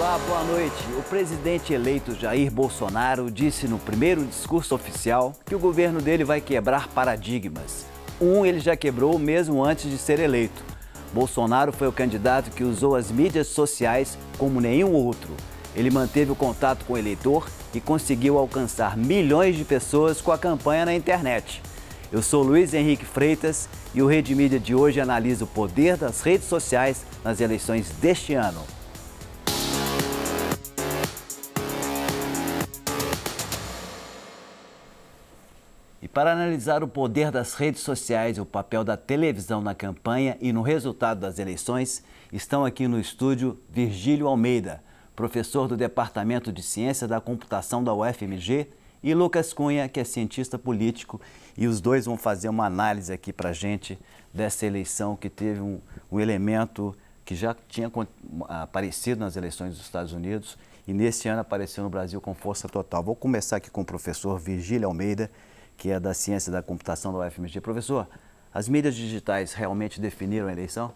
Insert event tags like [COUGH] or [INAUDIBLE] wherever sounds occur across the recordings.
Olá, boa noite. O presidente eleito Jair Bolsonaro disse no primeiro discurso oficial que o governo dele vai quebrar paradigmas. Um ele já quebrou mesmo antes de ser eleito. Bolsonaro foi o candidato que usou as mídias sociais como nenhum outro. Ele manteve o contato com o eleitor e conseguiu alcançar milhões de pessoas com a campanha na internet. Eu sou Luiz Henrique Freitas e o Rede Mídia de hoje analisa o poder das redes sociais nas eleições deste ano. para analisar o poder das redes sociais e o papel da televisão na campanha e no resultado das eleições, estão aqui no estúdio Virgílio Almeida, professor do Departamento de Ciência da Computação da UFMG, e Lucas Cunha, que é cientista político, e os dois vão fazer uma análise aqui para a gente dessa eleição que teve um, um elemento que já tinha aparecido nas eleições dos Estados Unidos e nesse ano apareceu no Brasil com força total. Vou começar aqui com o professor Virgílio Almeida, que é da Ciência da Computação da UFMG. Professor, as mídias digitais realmente definiram a eleição?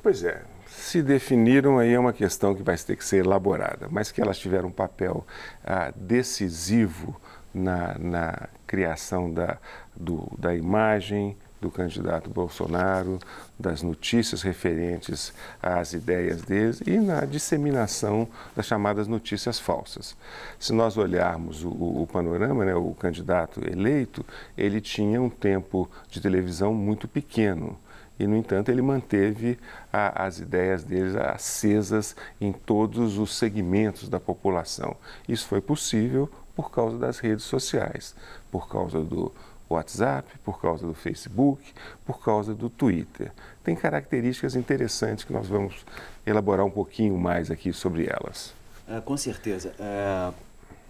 Pois é, se definiram aí é uma questão que vai ter que ser elaborada, mas que elas tiveram um papel ah, decisivo na, na criação da, do, da imagem, do candidato Bolsonaro, das notícias referentes às ideias dele e na disseminação das chamadas notícias falsas. Se nós olharmos o, o panorama, né, o candidato eleito, ele tinha um tempo de televisão muito pequeno e, no entanto, ele manteve a, as ideias deles acesas em todos os segmentos da população. Isso foi possível por causa das redes sociais, por causa do WhatsApp, por causa do Facebook, por causa do Twitter. Tem características interessantes que nós vamos elaborar um pouquinho mais aqui sobre elas. É, com certeza. É,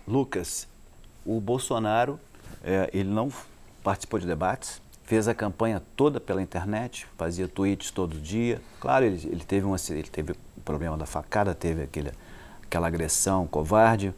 Lucas, o Bolsonaro, é, ele não participou de debates, fez a campanha toda pela internet, fazia tweets todo dia. Claro, ele, ele teve um ele teve o problema da facada, teve aquele, aquela agressão covarde,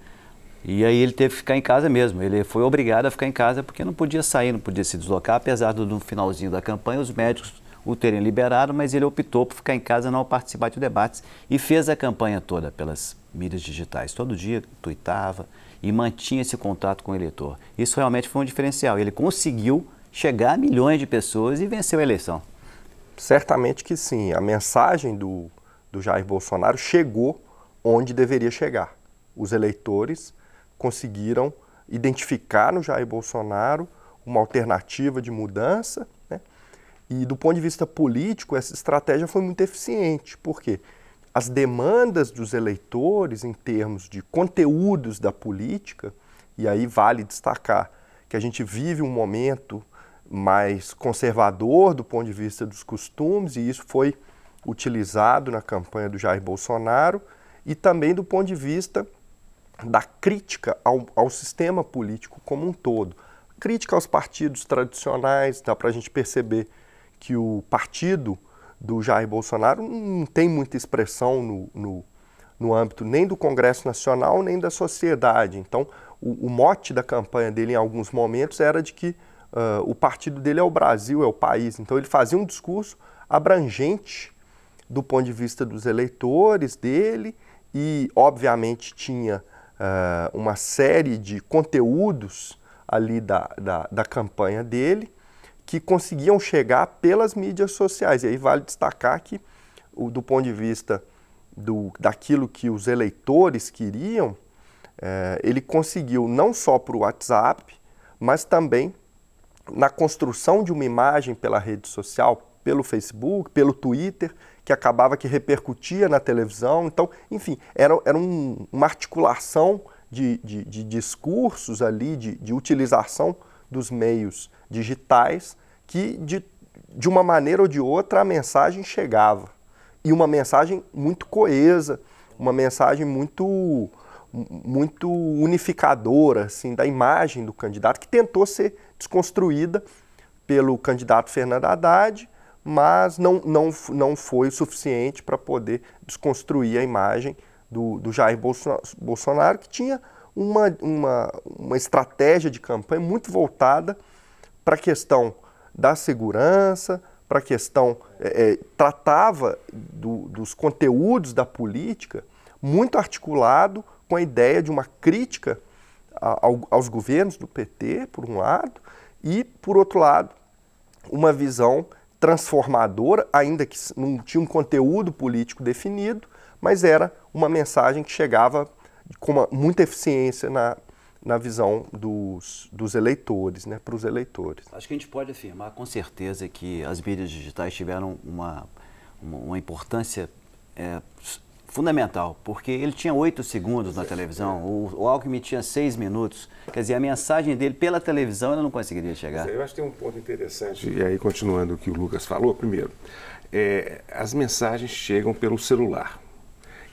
e aí ele teve que ficar em casa mesmo. Ele foi obrigado a ficar em casa porque não podia sair, não podia se deslocar, apesar do no finalzinho da campanha os médicos o terem liberado, mas ele optou por ficar em casa não participar de debates e fez a campanha toda pelas mídias digitais. Todo dia tuitava e mantinha esse contato com o eleitor. Isso realmente foi um diferencial. Ele conseguiu chegar a milhões de pessoas e venceu a eleição. Certamente que sim. A mensagem do, do Jair Bolsonaro chegou onde deveria chegar. Os eleitores conseguiram identificar no Jair Bolsonaro uma alternativa de mudança. Né? E do ponto de vista político, essa estratégia foi muito eficiente, porque as demandas dos eleitores em termos de conteúdos da política, e aí vale destacar que a gente vive um momento mais conservador do ponto de vista dos costumes, e isso foi utilizado na campanha do Jair Bolsonaro, e também do ponto de vista da crítica ao, ao sistema político como um todo. Crítica aos partidos tradicionais, dá para a gente perceber que o partido do Jair Bolsonaro não tem muita expressão no, no, no âmbito nem do Congresso Nacional, nem da sociedade. Então, o, o mote da campanha dele em alguns momentos era de que uh, o partido dele é o Brasil, é o país. Então, ele fazia um discurso abrangente do ponto de vista dos eleitores dele e, obviamente, tinha uh, uma série de conteúdos ali da, da, da campanha dele que conseguiam chegar pelas mídias sociais. E aí vale destacar que, do ponto de vista do, daquilo que os eleitores queriam, eh, ele conseguiu não só para o WhatsApp, mas também na construção de uma imagem pela rede social, pelo Facebook, pelo Twitter que acabava que repercutia na televisão. Então, enfim, era, era um, uma articulação de, de, de discursos ali, de, de, utilização dos meios digitais, que de, de uma maneira ou de outra a mensagem chegava. E uma mensagem muito coesa, uma mensagem muito muito unificadora assim da imagem do candidato que tentou ser desconstruída pelo candidato Fernando Haddad mas não, não, não foi o suficiente para poder desconstruir a imagem do, do Jair Bolsonaro, que tinha uma, uma, uma estratégia de campanha muito voltada para a questão da segurança, para a questão. É, é, tratava do, dos conteúdos da política muito articulado com a ideia de uma crítica ao, aos governos do PT, por um lado, e, por outro lado, uma visão transformadora, ainda que não tinha um conteúdo político definido, mas era uma mensagem que chegava com uma, muita eficiência na, na visão dos, dos eleitores, né, para os eleitores. Acho que a gente pode afirmar com certeza que as mídias digitais tiveram uma, uma, importância é, fundamental, porque ele tinha oito segundos na televisão, o, o Alckmin tinha seis minutos. Quer dizer, a mensagem dele pela televisão ela não conseguiria chegar. Eu acho que tem um ponto interessante, e aí continuando o que o Lucas falou, primeiro, é, as mensagens chegam pelo celular,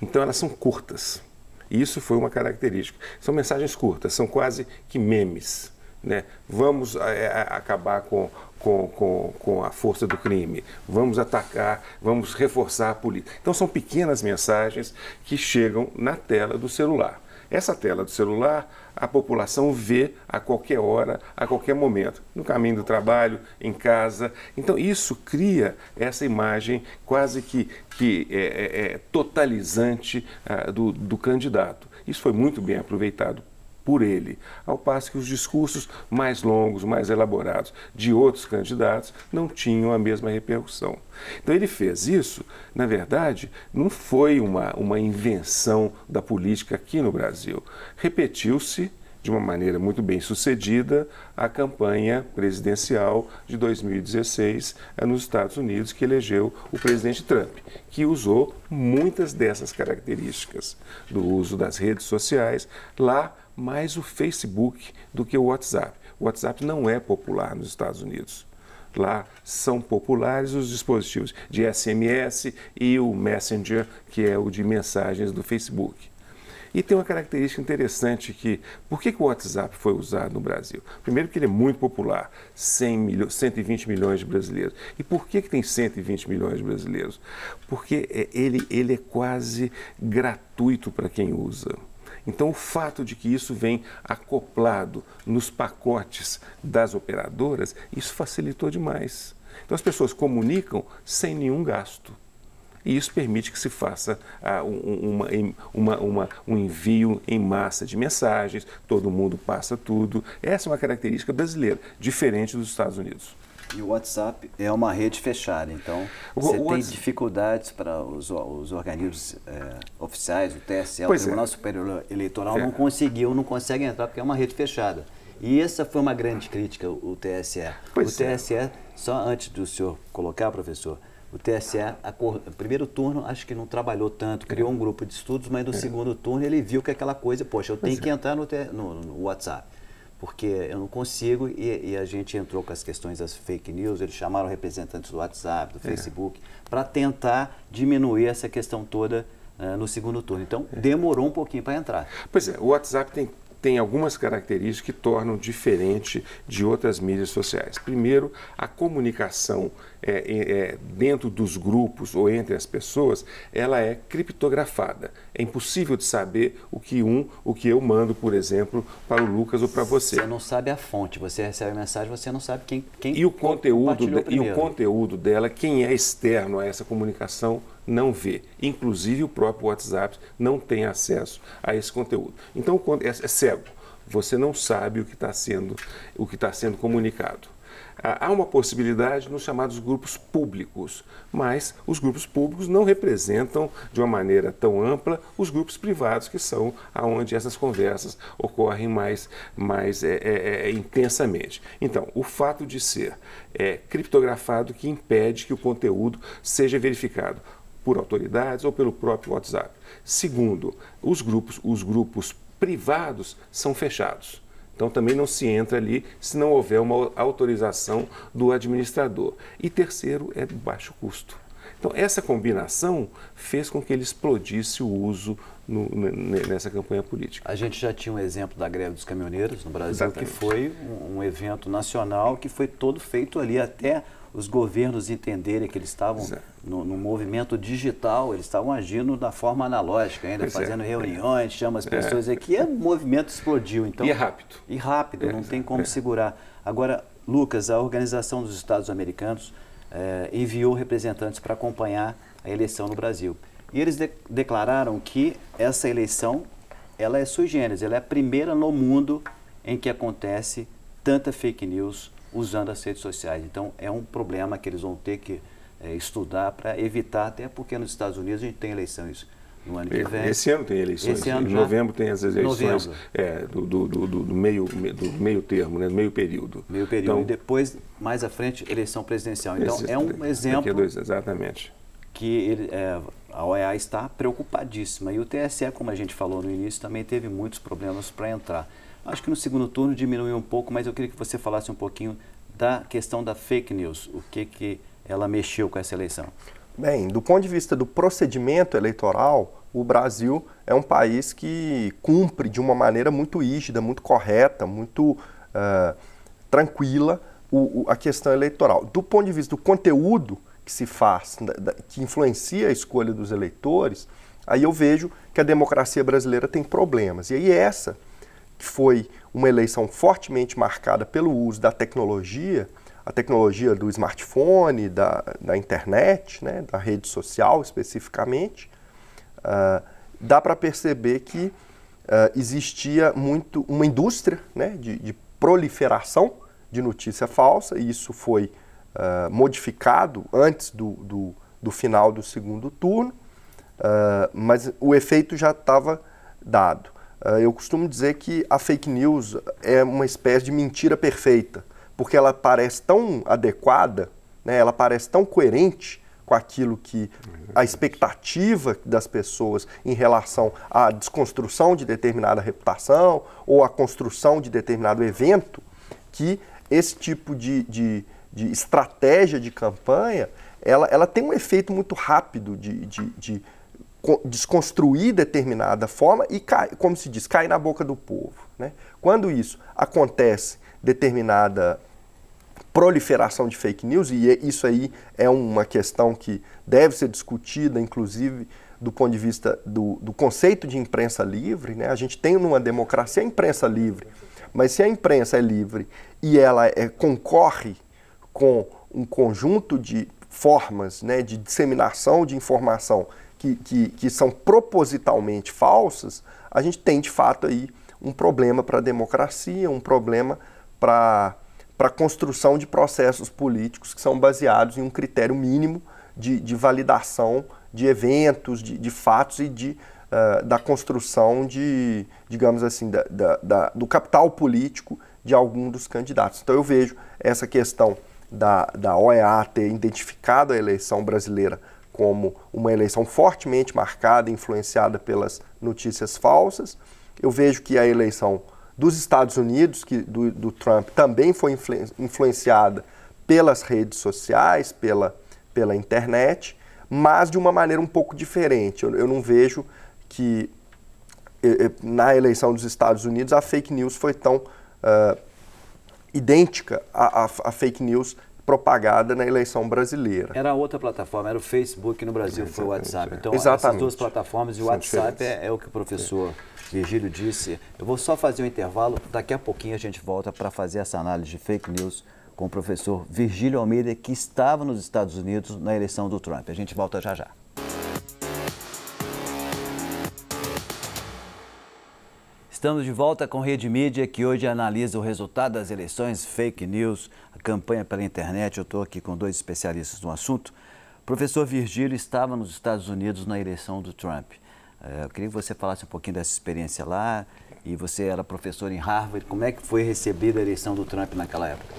então elas são curtas. Isso foi uma característica. São mensagens curtas, são quase que memes. Né? Vamos é, é, acabar com, com, com, com, a força do crime, vamos atacar, vamos reforçar a polícia. Então, são pequenas mensagens que chegam na tela do celular. Essa tela do celular a população vê a qualquer hora, a qualquer momento, no caminho do trabalho, em casa. Então, isso cria essa imagem quase que, que é, é, é totalizante ah, do, do candidato. Isso foi muito bem aproveitado por ele, ao passo que os discursos mais longos, mais elaborados de outros candidatos não tinham a mesma repercussão. Então ele fez isso, na verdade, não foi uma, uma invenção da política aqui no Brasil. Repetiu-se de uma maneira muito bem sucedida a campanha presidencial de 2016 eh, nos Estados Unidos, que elegeu o presidente Trump, que usou muitas dessas características do uso das redes sociais lá mais o Facebook do que o WhatsApp. O WhatsApp não é popular nos Estados Unidos. Lá são populares os dispositivos de SMS e o Messenger, que é o de mensagens do Facebook. E tem uma característica interessante que, por que, que o WhatsApp foi usado no Brasil? Primeiro que ele é muito popular, 100 milho, 120 milhões de brasileiros. E por que, que tem 120 milhões de brasileiros? Porque eh, ele, ele é quase gratuito para quem usa. Então, o fato de que isso vem acoplado nos pacotes das operadoras, isso facilitou demais. Então, as pessoas comunicam sem nenhum gasto. E isso permite que se faça ah, uma, uma, uma, um envio em massa de mensagens, todo mundo passa tudo. Essa é uma característica brasileira, diferente dos Estados Unidos. E o WhatsApp é uma rede fechada, então o, você o tem WhatsApp... dificuldades para os, os organismos é, oficiais, o TSE, pois o é. Tribunal é. Superior Eleitoral é. não conseguiu, não consegue entrar porque é uma rede fechada. E essa foi uma grande crítica, o TSE. Pois o TSE, é. só antes do senhor colocar, professor, o TSE, acord... primeiro turno, acho que não trabalhou tanto, criou é. um grupo de estudos, mas no segundo turno ele viu que aquela coisa, poxa, eu tenho que entrar no, te... no, no WhatsApp porque eu não consigo. E, e, a gente entrou com as questões das fake news, eles chamaram representantes do WhatsApp, do é. Facebook, é. para tentar diminuir essa questão toda uh, no segundo turno. Então, é. demorou um pouquinho para entrar. Pois é, o WhatsApp tem tem algumas características que tornam diferente de outras mídias sociais. Primeiro, a comunicação é, é, é, dentro dos grupos ou entre as pessoas, ela é criptografada. É impossível de saber o que um, o que eu mando, por exemplo, para o Lucas ou para você. Você não sabe a fonte, você recebe a mensagem, você não sabe quem, quem e o conteúdo de, E o conteúdo dela, quem é externo a essa comunicação, não vê. Inclusive o próprio WhatsApp não tem acesso a esse conteúdo. Então é, é cego. Você não sabe o que está sendo, o que está sendo comunicado. Ah, há uma possibilidade nos chamados grupos públicos, mas os grupos públicos não representam de uma maneira tão ampla os grupos privados, que são aonde essas conversas ocorrem mais, mais é, é, é, é intensamente. Então, o fato de ser criptografado que impede que o conteúdo seja verificado por autoridades ou pelo próprio WhatsApp. Segundo, os grupos, os grupos privados são fechados. Então também não se entra ali se não houver uma autorização do administrador. E terceiro é baixo custo. Então essa combinação fez com que ele explodisse o uso no, nessa campanha política. A gente já tinha um exemplo da greve dos caminhoneiros no Brasil, Exatamente. que foi um, um evento nacional que foi todo feito ali até os governos entenderem que eles estavam é. no, no, movimento digital, eles estavam agindo da forma analógica ainda, pois é. fazendo é. reuniões, chama as é. pessoas é. aqui, o movimento explodiu. Então, e rápido. E rápido, não tem como segurar. Agora, Lucas, a Organização dos Estados Americanos eh, enviou representantes para acompanhar a eleição no Brasil. E eles de declararam que essa eleição ela é sui generis, ela é a primeira no mundo em que acontece tanta fake news usando as redes sociais. Então, é um problema que eles vão ter que é, estudar para evitar, até porque nos Estados Unidos a gente tem eleições no ano que vem. Esse ano tem eleições. Esse ano em novembro tem as eleições é, do, do, do, do, meio, do meio termo, né, do meio período. Meio período. Então, e depois, mais à frente, eleição presidencial. Então, esse, é um exemplo. Dois, exatamente. Que ele, é, a OEA está preocupadíssima. E o TSE, como a gente falou no início, também teve muitos problemas para entrar. Acho que no segundo turno diminuiu um pouco, mas eu queria que você falasse um pouquinho da questão da fake news, o que, que ela mexeu com essa eleição. Bem, do ponto de vista do procedimento eleitoral, o Brasil é um país que cumpre de uma maneira muito rígida, muito correta, muito uh, tranquila o, o, a questão eleitoral. Do ponto de vista do conteúdo que se faz, da, da, que influencia a escolha dos eleitores, aí eu vejo que a democracia brasileira tem problemas. E aí essa que foi uma eleição fortemente marcada pelo uso da tecnologia, a tecnologia do smartphone, da, da internet, né, da rede social especificamente, uh, dá para perceber que uh, existia muito uma indústria né, de, de, proliferação de notícia falsa, e isso foi uh, modificado antes do, do, do, final do segundo turno, mas o efeito já estava dado. Ah, eu costumo dizer que a fake news é uma espécie de mentira perfeita, porque ela parece tão adequada, né, ela parece tão coerente com aquilo que é a expectativa das pessoas em relação à desconstrução de determinada reputação ou à construção de determinado evento, que esse tipo de, de, de estratégia de campanha ela, ela tem um efeito muito rápido de, de, de desconstruir determinada forma e, cai, como se diz, cai na boca do povo. Né? Quando isso acontece, determinada proliferação de fake news, e é, isso aí é uma questão que deve ser discutida, inclusive do ponto de vista do, do conceito de imprensa livre. Né? A gente tem numa democracia a imprensa livre, mas se a imprensa é livre e ela é, concorre com um conjunto de formas né, de disseminação de informação que, que, que são propositalmente falsas, a gente tem de fato aí um problema para a democracia, um problema para a construção de processos políticos que são baseados em um critério mínimo de, de validação de eventos, de, de fatos e de, uh, da construção de, digamos assim, da, da, da, do capital político de algum dos candidatos. Então eu vejo essa questão da, da OEA ter identificado a eleição brasileira como uma eleição fortemente marcada e influenciada pelas notícias falsas. Eu vejo que a eleição dos Estados Unidos, que do, do Trump, também foi influenciada pelas redes sociais, pela, pela internet, mas de uma maneira um pouco diferente. Eu, eu não vejo que na eleição dos Estados Unidos a fake news foi tão uh, idêntica à, à, à fake news propagada na eleição brasileira. Era outra plataforma, era o Facebook no Brasil, Exatamente, foi o WhatsApp. Então, Exatamente. essas duas plataformas e o São WhatsApp é, é, o que o professor Virgílio disse. Eu vou só fazer um intervalo, daqui a pouquinho a gente volta para fazer essa análise de fake news com o professor Virgílio Almeida, que estava nos Estados Unidos na eleição do Trump. A gente volta já já. Estamos de volta com Rede Mídia, que hoje analisa o resultado das eleições, fake news, a campanha pela internet. Eu estou aqui com dois especialistas no assunto. O professor Virgílio estava nos Estados Unidos na eleição do Trump. É, eu queria que você falasse um pouquinho dessa experiência lá. E você era professor em Harvard. Como é que foi recebida a eleição do Trump naquela época?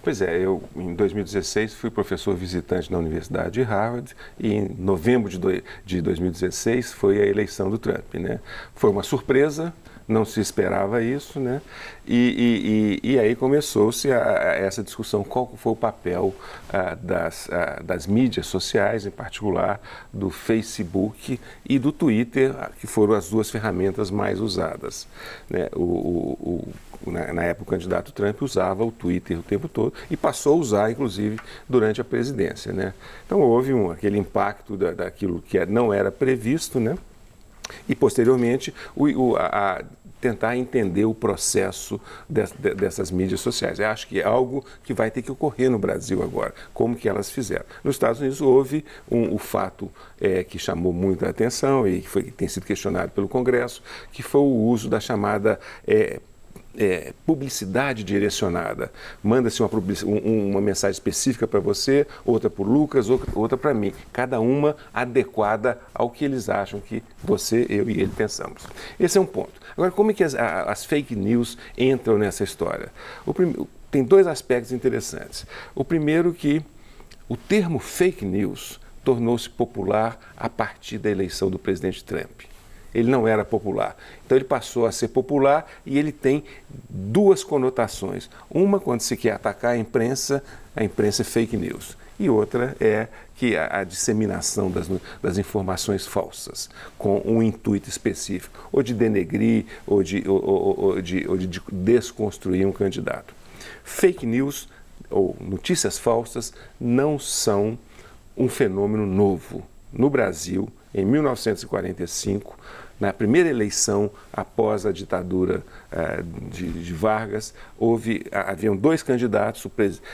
Pois é, eu em 2016 fui professor visitante na Universidade de Harvard e em novembro de, 2016 foi a eleição do Trump. Né? Foi uma surpresa, não se esperava isso, né? E, e, e, e aí começou-se essa discussão, qual foi o papel a, ah, das, a, ah, das mídias sociais, em particular do Facebook e do Twitter, ah, que foram as duas ferramentas mais usadas. Né? O, o, o, na, na época, o candidato Trump usava o Twitter o tempo todo e passou a usar, inclusive, durante a presidência, né? Então houve um, aquele impacto da, daquilo que é, não era previsto, né? E posteriormente, o, o, a, tentar entender o processo de, de, dessas mídias sociais. Eu acho que é algo que vai ter que ocorrer no Brasil agora, como que elas fizeram. Nos Estados Unidos houve um, o fato é, que chamou muita atenção e que foi, tem sido questionado pelo Congresso, que foi o uso da chamada é, é, publicidade direcionada. Manda-se uma, uma, mensagem específica para você, outra para o Lucas, outra para mim. Cada uma adequada ao que eles acham que você, eu e ele pensamos. Esse é um ponto. Agora, como é que as, as fake news entram nessa história? Tem dois aspectos interessantes. O primeiro que o termo fake news tornou-se popular a partir da eleição do presidente Trump ele não era popular. Então ele passou a ser popular e ele tem duas conotações. Uma quando se quer atacar a imprensa, a imprensa é fake news. E outra é que a, a disseminação das, das, informações falsas, com um intuito específico, ou de denegrir, ou de, ou, ou, ou, de, ou de desconstruir um candidato. Fake news ou notícias falsas não são um fenômeno novo. No Brasil, em 1945, na primeira eleição após a ditadura eh, de, de, Vargas, houve, haviam dois candidatos, o,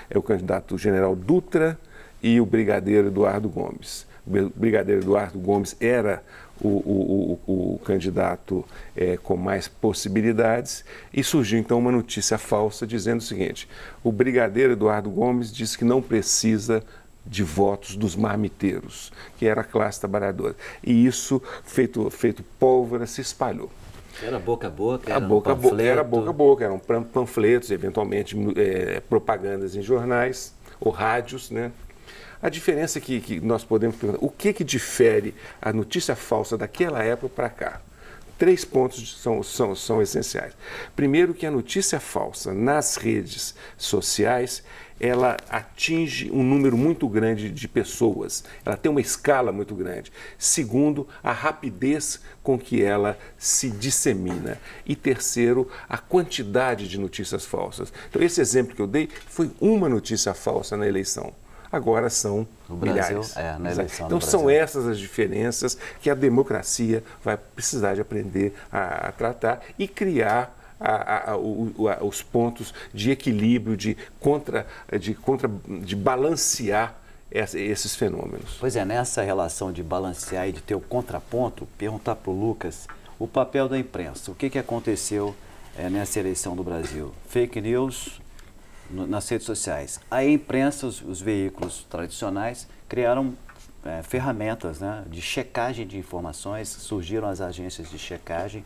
é o candidato general Dutra e o brigadeiro Eduardo Gomes. O brigadeiro Eduardo Gomes era o, o, o, o candidato eh, com mais possibilidades e surgiu então uma notícia falsa dizendo o seguinte: o brigadeiro Eduardo Gomes disse que não precisa de votos dos marmiteiros, que era a classe trabalhadora. E isso, feito, feito pólvora, se espalhou. Era boca a boca, era a boca, um a boca Era boca a boca, eram panfletos, eventualmente é, propagandas em jornais ou rádios, né? A diferença é que, que nós podemos perguntar, o que, que difere a notícia falsa daquela época para cá? Três pontos são, são, são essenciais. Primeiro, que a notícia falsa nas redes sociais ela atinge um número muito grande de pessoas, ela tem uma escala muito grande. Segundo, a rapidez com que ela se dissemina. E terceiro, a quantidade de notícias falsas. Então, esse exemplo que eu dei foi uma notícia falsa na eleição agora são no milhares. Brasil, é, na eleição então são essas as diferenças que a democracia vai precisar de aprender a, a tratar e criar a, a, o, a, os pontos de equilíbrio, de contra, de contra, de balancear esses fenômenos. Pois é, nessa relação de balancear e de ter o contraponto, perguntar para o Lucas o papel da imprensa. O que, que aconteceu é, nessa eleição do Brasil? Fake news, nas redes sociais. A imprensa, os, os veículos tradicionais, criaram é, ferramentas né, de checagem de informações, surgiram as agências de checagem.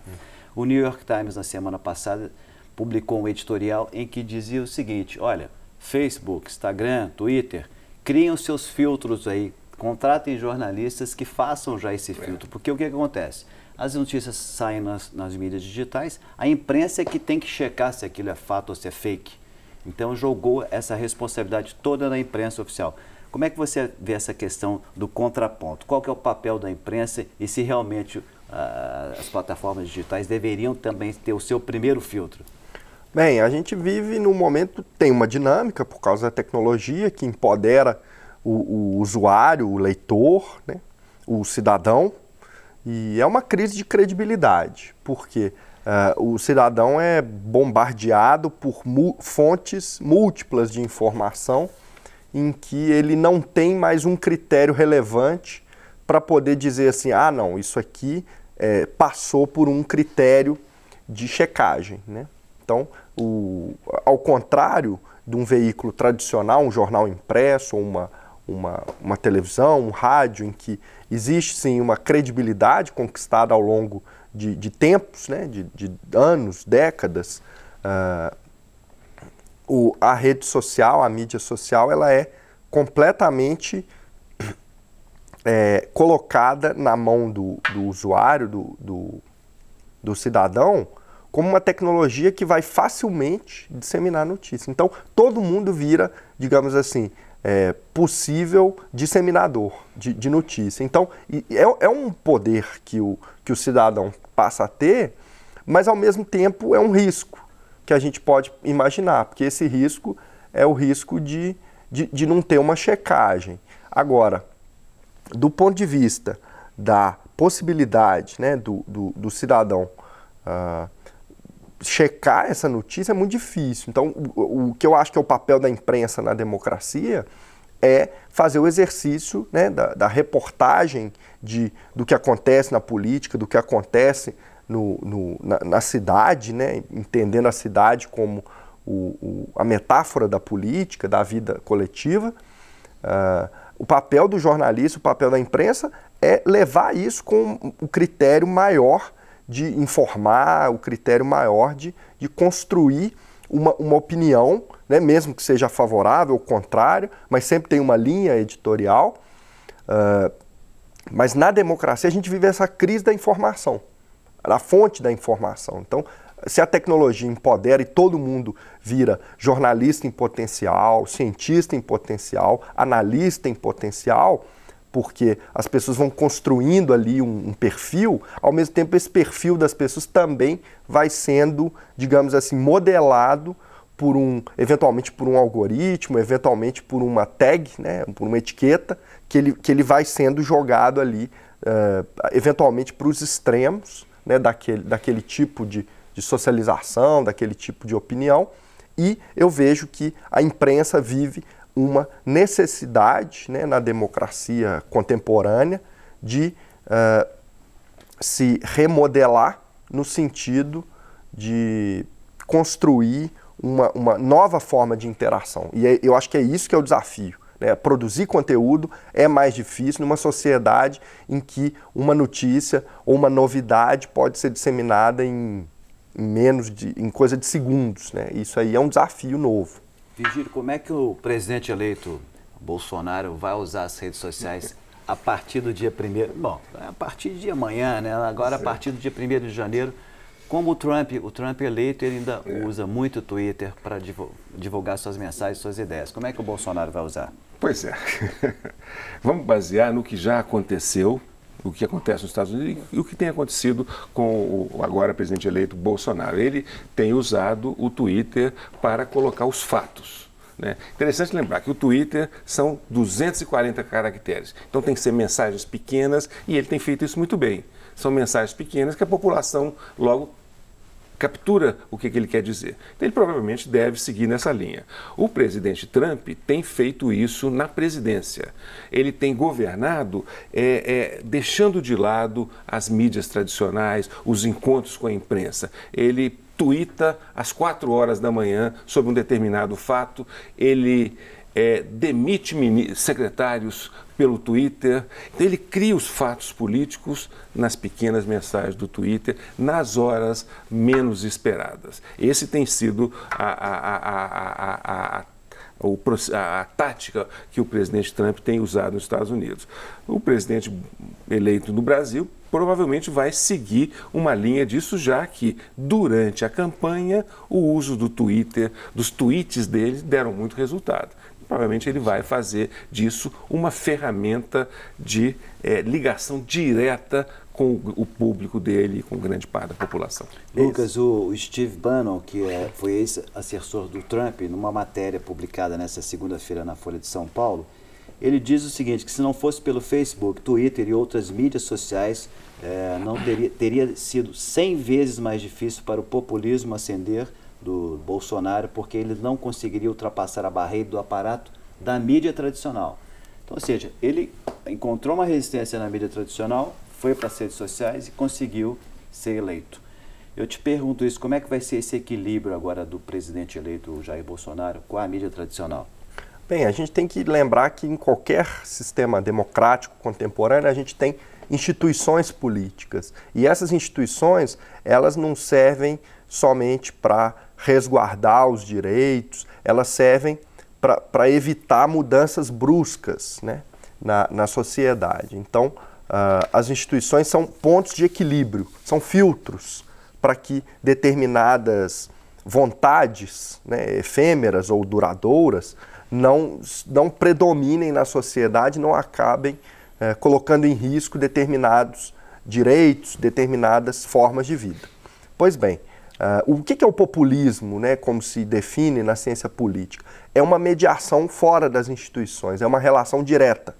O New York Times, na semana passada, publicou um editorial em que dizia o seguinte: olha, Facebook, Instagram, Twitter, criem os seus filtros aí, contratem jornalistas que façam já esse é. filtro, porque o que, é que acontece? As notícias saem nas, nas mídias digitais, a imprensa é que tem que checar se aquilo é fato ou se é fake. Então jogou essa responsabilidade toda na imprensa oficial. Como é que você vê essa questão do contraponto? Qual que é o papel da imprensa e se realmente uh, as plataformas digitais deveriam também ter o seu primeiro filtro? Bem, a gente vive num momento, tem uma dinâmica por causa da tecnologia que empodera o, o usuário, o leitor, né, o cidadão, e é uma crise de credibilidade, porque quê? Uh, o cidadão é bombardeado por fontes múltiplas de informação em que ele não tem mais um critério relevante para poder dizer assim: ah, não, isso aqui é, passou por um critério de checagem. Né? Então, o, ao contrário de um veículo tradicional, um jornal impresso, uma, uma, uma televisão, um rádio, em que existe sim uma credibilidade conquistada ao longo de, de tempos, né, de, de anos, décadas, uh, o, a rede social, a mídia social, ela é completamente é, colocada na mão do, do usuário, do, do, do cidadão, como uma tecnologia que vai facilmente disseminar notícias. Então, todo mundo vira, digamos assim, é, possível disseminador de, de notícia. Então, é, é, um poder que o, que o cidadão passa a ter, mas ao mesmo tempo é um risco que a gente pode imaginar, porque esse risco é o risco de, de, de não ter uma checagem. Agora, do ponto de vista da possibilidade né, do, do, do cidadão. Uh, checar essa notícia é muito difícil. Então, o, o, que eu acho que é o papel da imprensa na democracia é fazer o exercício né, da, da, reportagem de, do que acontece na política, do que acontece no, no, na, na, cidade, né, entendendo a cidade como o, o, a metáfora da política, da vida coletiva. Uh, o papel do jornalista, o papel da imprensa é levar isso com o um critério maior de informar, o critério maior de, de construir uma, uma opinião, né, mesmo que seja favorável ou contrário, mas sempre tem uma linha editorial. Uh, mas na democracia a gente vive essa crise da informação, da fonte da informação. Então, se a tecnologia empodera e todo mundo vira jornalista em potencial, cientista em potencial, analista em potencial, porque as pessoas vão construindo ali um, um, perfil, ao mesmo tempo esse perfil das pessoas também vai sendo, digamos assim, modelado por um, eventualmente por um algoritmo, eventualmente por uma tag, né, por uma etiqueta, que ele, que ele vai sendo jogado ali, uh, eventualmente para os extremos né, daquele, daquele tipo de, de socialização, daquele tipo de opinião. E eu vejo que a imprensa vive uma necessidade né, na democracia contemporânea de uh, se remodelar no sentido de construir uma, uma nova forma de interação. E é, eu acho que é isso que é o desafio. Né? Produzir conteúdo é mais difícil numa sociedade em que uma notícia ou uma novidade pode ser disseminada em, em menos de em coisa de segundos. Né? Isso aí é um desafio novo. Virgílio, como é que o presidente eleito Bolsonaro vai usar as redes sociais a partir do dia 1 Bom, é a partir de amanhã, né? Agora, a partir do dia 1 de janeiro, como o Trump, o Trump eleito, ele ainda é. usa muito o Twitter para divulgar suas mensagens, suas ideias. Como é que o Bolsonaro vai usar? Pois é. [LAUGHS] Vamos basear no que já aconteceu o que acontece nos Estados Unidos e o que tem acontecido com o agora presidente eleito Bolsonaro. Ele tem usado o Twitter para colocar os fatos. Né? Interessante lembrar que o Twitter são 240 caracteres. Então tem que ser mensagens pequenas e ele tem feito isso muito bem. São mensagens pequenas que a população logo captura o que, que ele quer dizer. Então, ele provavelmente deve seguir nessa linha. O presidente Trump tem feito isso na presidência. Ele tem governado é, é, deixando de lado as mídias tradicionais, os encontros com a imprensa. Ele tuita às quatro horas da manhã sobre um determinado fato, ele é, demite secretários pelo Twitter. Então ele cria os fatos políticos nas pequenas mensagens do Twitter, nas horas menos esperadas. Esse tem sido a, a, a, a a, tática que o presidente Trump tem usado nos Estados Unidos. O presidente eleito no Brasil provavelmente vai seguir uma linha disso, já que durante a campanha o uso do Twitter, dos tweets dele, deram muito resultado provavelmente ele vai fazer disso uma ferramenta de é, ligação direta com o público dele, com grande parte da população. É Lucas, o Steve Bannon, que é, foi ex-assessor do Trump, numa matéria publicada nessa segunda-feira na Folha de São Paulo, ele diz o seguinte, que se não fosse pelo Facebook, Twitter e outras mídias sociais, é, não teria, teria sido 100 vezes mais difícil para o populismo ascender do Bolsonaro, porque ele não conseguiria ultrapassar a barreira do aparato da mídia tradicional. Então, ou seja, ele encontrou uma resistência na mídia tradicional, foi para as redes sociais e conseguiu ser eleito. Eu te pergunto isso, como é que vai ser esse equilíbrio agora do presidente eleito Jair Bolsonaro com a mídia tradicional? Bem, a gente tem que lembrar que em qualquer sistema democrático contemporâneo a gente tem instituições políticas. E essas instituições, elas não servem somente para resguardar os direitos, elas servem para evitar mudanças bruscas né, na, na sociedade. Então, uh, as instituições são pontos de equilíbrio, são filtros para que determinadas vontades né, efêmeras ou duradouras não, não predominem na sociedade, não acabem uh, colocando em risco determinados direitos, determinadas formas de vida. Pois bem, Uh, o que, que, é o populismo, né, como se define na ciência política? É uma mediação fora das instituições, é uma relação direta,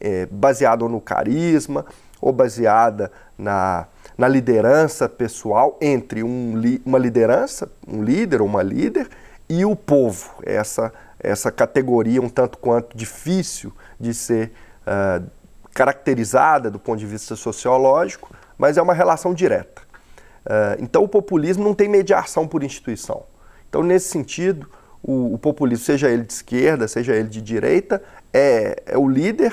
é, baseada no carisma ou baseada na, na liderança pessoal entre um uma liderança, um líder ou uma líder, e o povo, essa, essa categoria um tanto quanto difícil de ser uh, caracterizada do ponto de vista sociológico, mas é uma relação direta. Eh, então, o populismo não tem mediação por instituição. Então, nesse sentido, o, o populismo, seja ele de esquerda, seja ele de direita, é, é o líder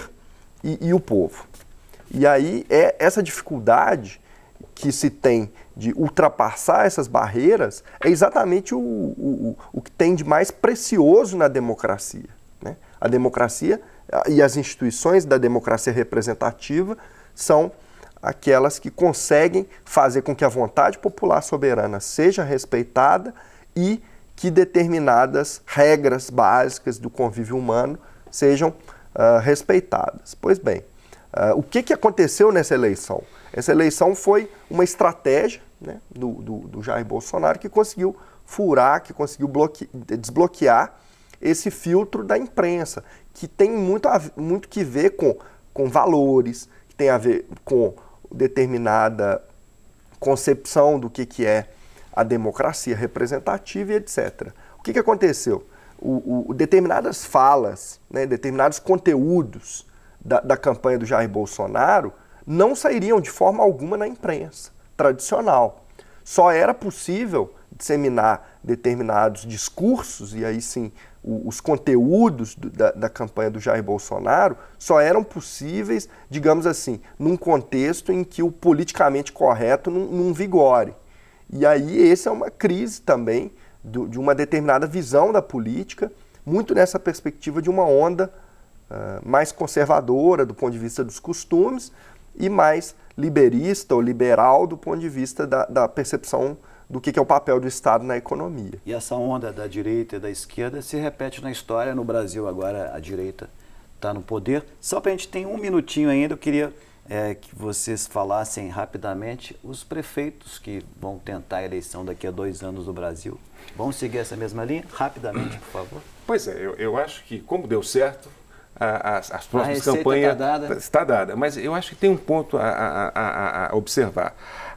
e, e o povo. E aí é essa dificuldade que se tem de ultrapassar essas barreiras é exatamente o, o, o que tem de mais precioso na democracia. Né? A democracia e as instituições da democracia representativa são aquelas que conseguem fazer com que a vontade popular soberana seja respeitada e que determinadas regras básicas do convívio humano sejam uh, respeitadas. Pois bem, uh, o que, que aconteceu nessa eleição? Essa eleição foi uma estratégia né, do, do, do Jair Bolsonaro que conseguiu furar, que conseguiu desbloquear esse filtro da imprensa, que tem muito, a, muito que ver com, com valores, que tem a ver com determinada concepção do que, que é a democracia representativa e etc. O que, que aconteceu? O, o, determinadas falas, né, determinados conteúdos da, da campanha do Jair Bolsonaro não sairiam de forma alguma na imprensa tradicional. Só era possível disseminar determinados discursos, e aí sim o, os conteúdos do, da, da, campanha do Jair Bolsonaro, só eram possíveis, digamos assim, num contexto em que o politicamente correto não, não vigore. E aí essa é uma crise também do, de uma determinada visão da política, muito nessa perspectiva de uma onda uh, mais conservadora do ponto de vista dos costumes e mais liberista ou liberal do ponto de vista da, da percepção do que, que, é o papel do Estado na economia. E essa onda da direita e da esquerda se repete na história. No Brasil, agora a direita está no poder. Só para a gente ter um minutinho ainda, eu queria é, que vocês falassem rapidamente os prefeitos que vão tentar a eleição daqui a dois anos no Brasil. Vão seguir essa mesma linha? Rapidamente, por favor. Pois é, eu, eu acho que, como deu certo, a, a, as próximas tá campanhas. Está dada. está dada. Mas eu acho que tem um ponto a, a observar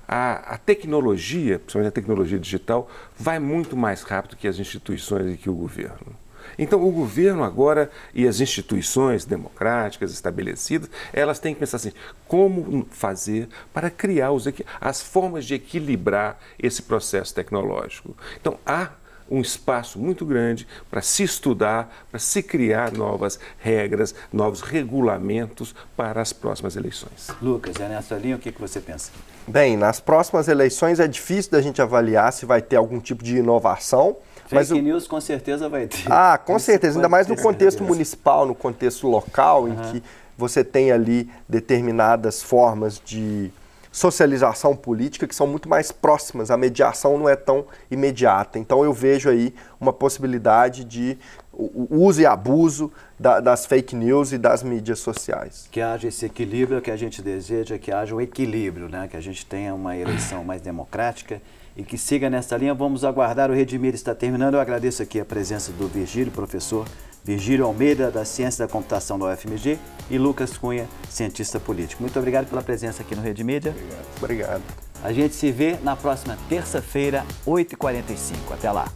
a, a, tecnologia, principalmente a tecnologia digital, vai muito mais rápido que as instituições e que o governo. Então, o governo agora e as instituições democráticas estabelecidas, elas têm que pensar assim: como fazer para criar os, as formas de equilibrar esse processo tecnológico? Então, há um espaço muito grande para se estudar, para se criar novas regras, novos regulamentos para as próximas eleições. Lucas, é nessa linha o que, que você pensa? Bem, nas próximas eleições é difícil da gente avaliar se vai ter algum tipo de inovação. Fake mas o... news com certeza vai ter. Ah, com Isso certeza, ainda mais no contexto certeza. municipal, no contexto local, uhum. em que você tem ali determinadas formas de socialização política que são muito mais próximas, a mediação não é tão imediata. Então eu vejo aí uma possibilidade de uso e abuso da, das fake news e das mídias sociais. Que haja esse equilíbrio que a gente deseja, que haja um equilíbrio, né? que a gente tenha uma eleição mais democrática e que siga nessa linha. Vamos aguardar, o Redimir está terminando. Eu agradeço aqui a presença do Virgílio, professor Virgílio Almeida, da Ciência da Computação da UFMG, e Lucas Cunha, cientista político. Muito obrigado pela presença aqui no Rede Mídia. Obrigado. obrigado. A gente se vê na próxima terça-feira, 8h45. Até lá.